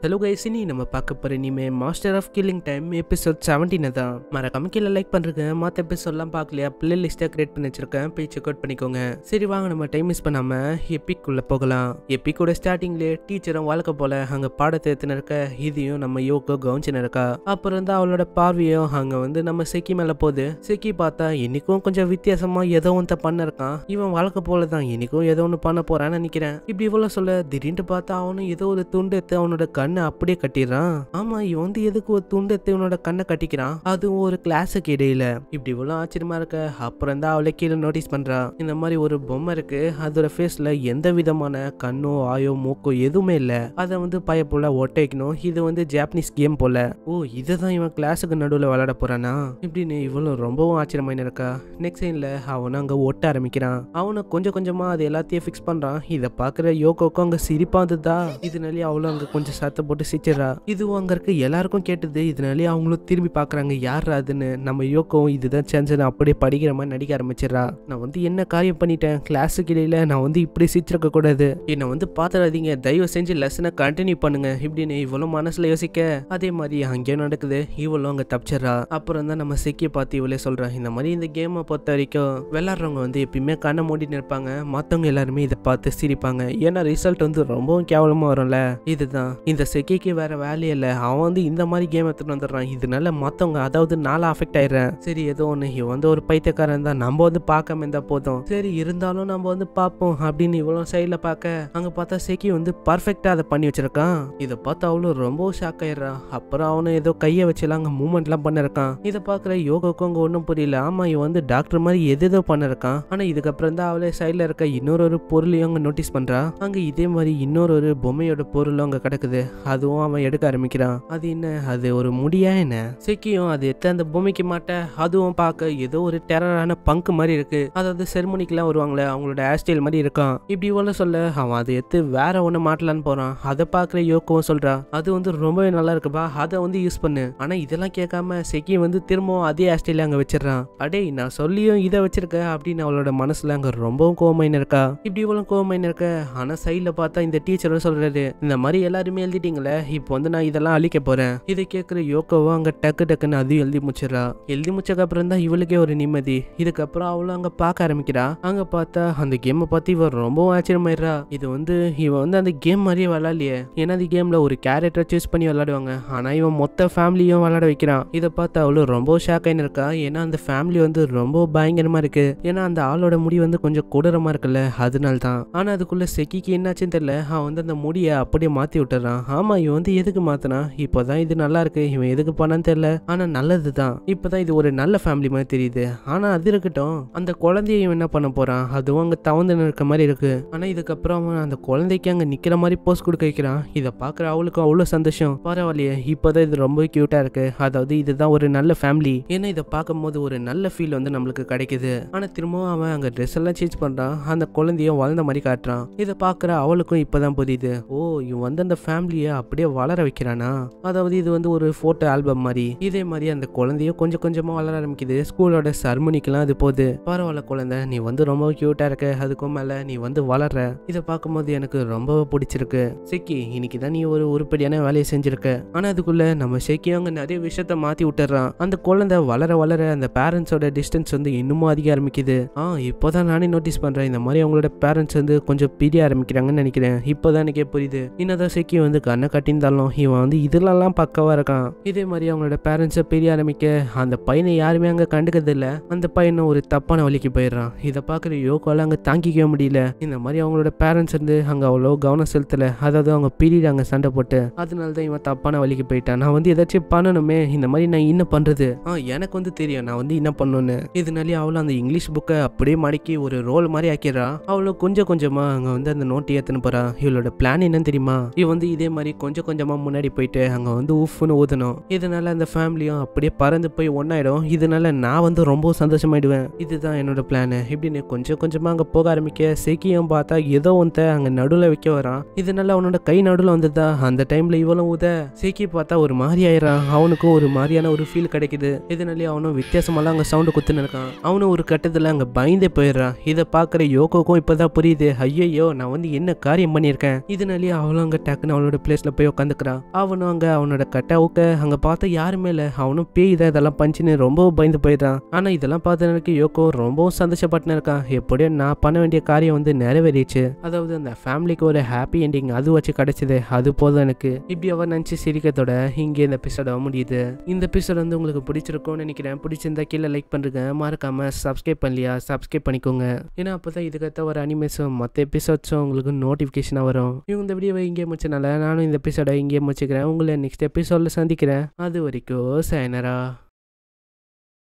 hello guys இனி நம்ம பார்க்க போகிற இனிமே master of killing time episode செவன்டீனை தான் மறக்காம கீழே லைக் பண்ணுறேன் மற்ற எபிசோட்லாம் பார்க்கலையா பிளே லிஸ்ட்டாக கிரியேட் பண்ணி வச்சிருக்கேன் போய் செக் அவுட் பண்ணிக்கோங்க சரி வாங்க நம்ம டைம் மிஸ் பண்ணாமல் உள்ளே போகலாம் எப்பிக்கோட ஸ்டார்டிங்லேயே டீச்சரும் வாழ்க்க போல அங்கே பாடத்தை எத்தின இருக்க இதையும் நம்ம யோகோ கவனிச்சுன்னு இருக்கா அப்புறம் இருந்து அவளோட பார்வையும் அங்கே வந்து நம்ம செக்கி மேலே போகுது செக்கி பார்த்தா இன்னைக்கும் கொஞ்சம் வித்தியாசமாக ஏதோ ஒன்று பண்ண இருக்கான் இவன் வாழ்க்க போல தான் இன்னைக்கும் ஏதோ ஒன்று பண்ண போகிறான்னு நினைக்கிறேன் இப்படி இவ்வளோ சொல்ல திடீர்னு பார்த்தா அவனும் ஏதோ ஒரு துண்டு எடுத்து அவனோட கண்ணை அப்படியே கட்டிடுறான் ஆமா இவன் வந்து எதுக்கு ஒரு துண்டத்தை உனோட கண்ணை கட்டிக்கிறான் அதுவும் ஒரு கிளாஸுக்கு இடையில இப்படி இவ்வளோ ஆச்சரியமா இருக்க அப்புறம் தான் அவளை கீழே நோட்டீஸ் பண்றான் இந்த மாதிரி ஒரு பொம்மை இருக்கு அதோட ஃபேஸ்ல எந்த விதமான கண்ணோ ஆயோ மூக்கோ எதுவுமே இல்லை அதை வந்து பயப்புள்ள ஒட்டைக்கணும் இது வந்து ஜாப்பனீஸ் கேம் போல ஓ இதை தான் இவன் கிளாஸுக்கு நடுவில் விளையாட போறானா இப்படின்னு இவ்வளவு ரொம்பவும் ஆச்சரியமா இருக்கா நெக்ஸ்ட் டைம்ல அவனை அங்கே ஒட்ட ஆரம்பிக்கிறான் அவனை கொஞ்சம் கொஞ்சமாக அது எல்லாத்தையும் ஃபிக்ஸ் பண்ணுறான் இதை பார்க்குற யோகோக்கும் அங்கே சிரிப்பாக இருந்ததா இதனாலே அவளும் அங்கே கொஞ்சம் சத் சத்தம் போட்டு சிரிச்சிடறா இதுவும் அங்கே இருக்க எல்லாருக்கும் கேட்டது இதனாலே அவங்களும் திரும்பி பாக்குறாங்க யார் அதுன்னு நம்ம யோகம் இதுதான் சான்ஸ் அப்படியே படிக்கிற மாதிரி நடிக்க ஆரம்பிச்சிடறா நான் வந்து என்ன காரியம் பண்ணிட்டேன் கிளாஸுக்கு இடையில நான் வந்து இப்படி சிரிச்சிருக்க கூடாது என்னை வந்து பாத்துறாதீங்க தயவு செஞ்சு லெசனை கண்டினியூ பண்ணுங்க இப்படின்னு இவ்வளோ மனசில் யோசிக்க அதே மாதிரி அங்கேயும் நடக்குது இவ்வளவு அங்கே தப்பிச்சிடறா அப்புறம் தான் நம்ம சிக்கிய பார்த்து இவளே சொல்றேன் இந்த மாதிரி இந்த கேமை பொறுத்த வரைக்கும் விளாட்றவங்க வந்து எப்பயுமே கண்ணை மூடி இருப்பாங்க மற்றவங்க எல்லாருமே இதை பார்த்து சிரிப்பாங்க ஏன்னா ரிசல்ட் வந்து ரொம்பவும் கேவலமாக வரும்ல இதுதான் இந்த செக்கிக்கு வேறு வேலையே இல்லை அவன் வந்து இந்த மாதிரி கேம் எடுத்துகிட்டு வந்துடுறான் இதனால மற்றவங்க அதாவது நாளா அஃபெக்ட் ஆயிடுறேன் சரி ஏதோ ஒன்று இவன் வந்து ஒரு பைத்தியக்காரன் தான் நம்ம வந்து பார்க்காம இருந்தால் போதும் சரி இருந்தாலும் நம்ம வந்து பார்ப்போம் அப்படின்னு இவ்வளோ சைடில் பார்க்க அங்கே பார்த்தா செக்கி வந்து பர்ஃபெக்டா அதை பண்ணி வச்சிருக்கான் இதை பார்த்தா அவளும் ரொம்ப ஷாக் ஆயிடுறான் அப்புறம் அவனும் ஏதோ கையை வச்சுலாம் அங்கே மூமெண்ட்லாம் பண்ணிருக்கான் இதை பார்க்குற யோகாக்கு அங்க ஒன்றும் புரியல ஆமாம் இவன் வந்து டாக்டர் மாதிரி எதேதோ பண்ணிருக்கான் ஆனால் இதுக்கப்புறம் தான் அவளே சைடில் இருக்க இன்னொரு ஒரு பொருளையும் அங்கே நோட்டீஸ் பண்ணுறா அங்கே இதே மாதிரி இன்னொரு ஒரு பொம்மையோட பொருளும் அங்கே கிடக்குது அதுவும் அவன் எடுக்க ஆரம்பிக்கிறான் அது என்ன அது ஒரு முடியா என்ன சிக்கியும் அது எத்த அந்த பூமிக்கு மாட்ட அதுவும் பார்க்க ஏதோ ஒரு டெரரான பங்கு மாதிரி இருக்கு அதாவது செருமனிக்கெல்லாம் வருவாங்களே அவங்களோட ஹேர் ஸ்டைல் மாதிரி இருக்கான் இப்படி ஒன்று சொல்ல அவன் அதை எடுத்து வேற ஒன்று மாட்டலான்னு போறான் அதை பார்க்குற யோக்கவும் சொல்றான் அது வந்து ரொம்பவே நல்லா இருக்குப்பா அதை வந்து யூஸ் பண்ணு ஆனால் இதெல்லாம் கேட்காம செக்கி வந்து திரும்பவும் அதே ஹேர் ஸ்டைல அங்கே வச்சிடறான் அடே நான் சொல்லியும் இதை வச்சிருக்க அப்படின்னு அவளோட மனசுல அங்கே ரொம்பவும் கோவமாயின்னு இருக்கா இப்படி இவ்வளோ கோவமாயின்னு இருக்க ஆனால் சைடில் பார்த்தா இந்த டீச்சரும் சொல்றாரு இந்த மாதிரி எல்லாருமே எழுதிட்டு மீட்டிங்ல இப்போ வந்து நான் இதெல்லாம் அழிக்க போறேன் இதை கேட்குற யோகோவோ அங்கே டக்கு டக்குன்னு அதையும் எழுதி முடிச்சிடறா எழுதி அப்புறம் தான் இவளுக்கே ஒரு நிம்மதி இதுக்கப்புறம் அவளும் அங்கே பார்க்க ஆரம்பிக்கிறா அங்கே பார்த்தா அந்த கேமை பார்த்து இவர் ரொம்பவும் ஆச்சரியமாயிடுறா இது வந்து இவன் வந்து அந்த கேம் மாதிரியே விளாட்லையே ஏன்னா அந்த கேமில் ஒரு கேரக்டரை சூஸ் பண்ணி விளாடுவாங்க ஆனால் இவன் மொத்த ஃபேமிலியும் விளாட வைக்கிறான் இதை பார்த்து அவளும் ரொம்ப ஷாக்காயின்னு இருக்கா ஏன்னா அந்த ஃபேமிலி வந்து ரொம்ப பயங்கரமாக இருக்கு ஏன்னா அந்த ஆளோட முடி வந்து கொஞ்சம் கொடூரமாக இருக்குல்ல அதனால தான் ஆனால் அதுக்குள்ளே செக்கிக்கு என்னாச்சுன்னு தெரியல அவன் வந்து அந்த முடியை அப்படியே மாற்றி விட்டுறான் ஆமாம் இவன் வந்து எதுக்கு மாத்தனா இப்போதான் இது நல்லா இருக்கு இவன் எதுக்கு பண்ணான்னு தெரியல ஆனால் நல்லது தான் இப்போதான் இது ஒரு நல்ல ஃபேமிலி மாதிரி தெரியுது ஆனால் அது இருக்கட்டும் அந்த குழந்தைய இவன் என்ன பண்ண போறான் அதுவும் அங்கே தவந்து நிற்க மாதிரி இருக்கு ஆனால் இதுக்கப்புறம் அவன் அந்த குழந்தைக்கு அங்கே நிற்கிற மாதிரி போஸ்ட் கொடுக்க வைக்கிறான் இதை பார்க்குற அவளுக்கும் அவ்வளோ சந்தோஷம் பரவாயில்லையே இப்போதான் இது ரொம்ப க்யூட்டாக இருக்கு அதாவது இதுதான் ஒரு நல்ல ஃபேமிலி ஏன்னா இதை பார்க்கும்போது ஒரு நல்ல ஃபீல் வந்து நம்மளுக்கு கிடைக்குது ஆனால் திரும்பவும் அவன் அங்கே ட்ரெஸ் எல்லாம் சேஞ்ச் பண்ணுறான் அந்த குழந்தைய வளர்ந்த மாதிரி காட்டுறான் இதை பார்க்குற அவளுக்கும் இப்பதான் புரியுது ஓ இவன் வந்து அந்த ஃபேமிலியை குழந்தைய அப்படியே வளர வைக்கிறானா அதாவது இது வந்து ஒரு போட்டோ ஆல்பம் மாதிரி இதே மாதிரி அந்த குழந்தைய கொஞ்சம் கொஞ்சமா வளர ஆரம்பிக்குது ஸ்கூலோட சர்மனிக்கெல்லாம் அது போகுது பரவாயில்ல குழந்தை நீ வந்து ரொம்ப கியூட்டா இருக்க அதுக்கும் மேல நீ வந்து வளர்ற இதை பார்க்கும்போது எனக்கு ரொம்ப பிடிச்சிருக்கு சிக்கி இன்னைக்கு தான் நீ ஒரு உருப்படியான வேலையை செஞ்சிருக்க ஆனா அதுக்குள்ள நம்ம சிக்கி அவங்க நிறைய விஷயத்த மாத்தி விட்டுறான் அந்த குழந்தை வளர வளர அந்த பேரண்ட்ஸோட டிஸ்டன்ஸ் வந்து இன்னமும் அதிக ஆரம்பிக்குது ஆ இப்போதான் நானே நோட்டீஸ் பண்றேன் இந்த மாதிரி அவங்களோட பேரண்ட்ஸ் வந்து கொஞ்சம் பிரிய ஆரம்பிக்கிறாங்கன்னு நினைக்கிறேன் இப்போதான் எனக்கே புரியுது என்னதான் சிக்கி வந்து கண்ணை கட்டியிருந்தாலும் இவன் வந்து இதுலலாம் பக்கவாக இருக்கான் இதே மாதிரி அவங்களோட பேரண்ட்ஸை பெரிய ஆரம்பிக்க அந்த பையனை யாருமே அங்கே கண்டுக்கிறதில்ல அந்த பையனை ஒரு தப்பான வழிக்கு போயிடுறான் இதை பார்க்குற யோகோவில் அங்கே தாங்கிக்கவே முடியல இந்த மாதிரி அவங்களோட பேரண்ட்ஸ் இருந்து அங்கே அவ்வளோ கவனம் செலுத்தலை அதாவது அவங்க பீரியட் அங்கே சண்டை போட்டு அதனால தான் இவன் தப்பான வழிக்கு போயிட்டான் நான் வந்து ஏதாச்சும் பண்ணணுமே இந்த மாதிரி நான் என்ன பண்ணுறது ஆ எனக்கு வந்து தெரியும் நான் வந்து என்ன பண்ணணும்னு இதனாலேயே அவளும் அந்த இங்கிலீஷ் புக்கை அப்படியே மடக்கி ஒரு ரோல் மாதிரி ஆக்கிடுறா அவ்வளோ கொஞ்சம் கொஞ்சமாக அங்கே வந்து அந்த நோட்டு ஏற்றுன்னு போகிறா இவளோட பிளான் என்னன்னு தெரியுமா இவன் வந்து இதே மாதிரி கொஞ்சம் கொஞ்சமாக முன்னாடி போயிட்டு அங்கே வந்து உஃப்னு ஊதணும் இதனால அந்த ஃபேமிலியும் அப்படியே பறந்து போய் ஒன்றாயிடும் இதனால நான் வந்து ரொம்ப சந்தோஷமாயிடுவேன் இதுதான் என்னோட பிளான் இப்படின்னு கொஞ்சம் கொஞ்சமாக அங்கே போக ஆரம்பிக்க செக்கியும் பார்த்தா ஏதோ ஒன்றை அங்கே நடுவில் வைக்க வரான் இதனால அவனோட கை நடுவில் வந்ததா அந்த டைமில் இவளும் ஊத சேக்கி பார்த்தா ஒரு மாதிரி ஆயிரான் அவனுக்கும் ஒரு மாதிரியான ஒரு ஃபீல் கிடைக்குது இதனாலேயே அவனும் வித்தியாசமெல்லாம் அங்கே சவுண்டு குத்துன்னு இருக்கான் அவனும் ஒரு கட்டத்தில் அங்கே பயந்து போயிடுறான் இதை பார்க்குற யோகோக்கும் இப்போதான் புரியுது ஐயோ நான் வந்து என்ன காரியம் பண்ணியிருக்கேன் இதனாலேயே அவளும் அங்கே டக்குன்னு அவளோட பிளேஸில் போய் உட்காந்துக்கிறான் அவனும் அங்கே அவனோட ஊக்க அங்கே பார்த்தா யாருமே இல்லை அவனும் பேய் தான் இதெல்லாம் பஞ்சுன்னு ரொம்ப பயந்து போயிடுறான் ஆனால் இதெல்லாம் பார்த்தனருக்கு யோகோ ரொம்பவும் சந்தோஷப்பட்டுன்னு இருக்கான் எப்படியோ நான் பண்ண வேண்டிய காரியம் வந்து நிறைவேறிச்சு அதாவது அந்த ஃபேமிலிக்கு ஒரு ஹாப்பி என்டிங் அது வச்சு கிடைச்சது அது போதும் எனக்கு இப்படி அவர் நினச்சி சிரிக்கத்தோட இங்கே இந்த எபிசோட முடியுது இந்த எபிசோட் வந்து உங்களுக்கு பிடிச்சிருக்கும்னு நினைக்கிறேன் பிடிச்சிருந்தா கீழே லைக் பண்ணுறேங்க மறக்காமல் சப்ஸ்கிரைப் பண்ணலையா சப்ஸ்கிரைப் பண்ணிக்கோங்க ஏன்னா அப்போ தான் இதுக்கத்த ஒரு அனிமேஸும் மற்ற எபிசோட்ஸும் உங்களுக்கு நோட்டிஃபிகேஷனாக வரும் இவங்க இந்த வீடியோவை இங்கே முடிச்சனால நான் நானும் இந்த எபிசோடை இங்கேயே முடிச்சுக்கிறேன் உங்களை நெக்ஸ்ட் எபிசோடில் சந்திக்கிறேன் அது வரைக்கும் சைனரா